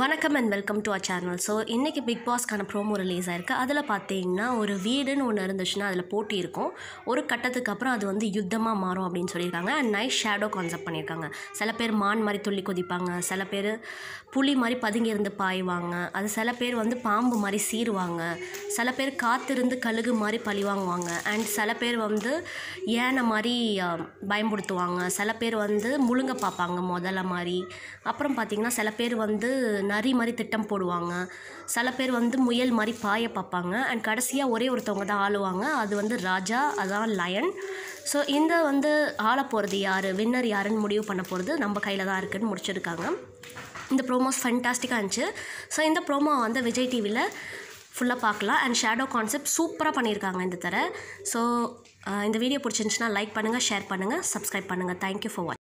வணக்கம் and welcome to our channel so இன்றைக்கி big பாஸ்க்கான ப்ரோமோ ரிலீஸ் ஆயிருக்கு அதில் பார்த்தீங்கன்னா ஒரு வீடுன்னு ஒன்று இருந்துச்சுன்னா அதில் போட்டி இருக்கும் ஒரு கட்டத்துக்கு அப்புறம் அது வந்து யுத்தமாக மாறும் அப்படின்னு சொல்லியிருக்காங்க அண்ட் நைஸ் ஷேடோ கான்செப்ட் பண்ணியிருக்காங்க சில பேர் மான் மாதிரி துள்ளி கொதிப்பாங்க சில பேர் புளி மாதிரி பதுங்கி இருந்து பாய்வாங்க அது சில பேர் வந்து பாம்பு மாதிரி சீருவாங்க சில பேர் காத்திருந்து கழுகு மாதிரி பழி வாங்குவாங்க அண்ட் சில பேர் வந்து ஏனை மாதிரி பயன்படுத்துவாங்க சில பேர் வந்து முழுங்க பார்ப்பாங்க முதல்ல மாதிரி அப்புறம் பார்த்திங்கன்னா சில பேர் வந்து நரி மாதிரி திட்டம் போடுவாங்க சில பேர் வந்து முயல் மாதிரி பாய பார்ப்பாங்க அண்ட் கடைசியாக ஒரே ஒருத்தவங்க தான் ஆளுவாங்க அது வந்து ராஜா அதான் லயன் ஸோ இந்த வந்து ஆள போகிறது யார் வின்னர் யாருன்னு முடிவு பண்ண போகிறது நம்ம கையில் தான் இருக்குதுன்னு முடிச்சிருக்காங்க இந்த ப்ரோமோஸ் ஃபென்டாஸ்டிக்காக இருந்துச்சு ஸோ இந்த ப்ரோமோ வந்து விஜய் டிவியில் ஃபுல்லாக பார்க்கலாம் அண்ட் ஷேடோ கான்செப்ட் சூப்பராக பண்ணியிருக்காங்க இந்த தர ஸோ இந்த வீடியோ பிடிச்சிருந்துச்சுன்னா லைக் பண்ணுங்கள் ஷேர் பண்ணுங்கள் சப்ஸ்கிரைப் பண்ணுங்கள் தேங்க்யூ ஃபார் வாட்ச்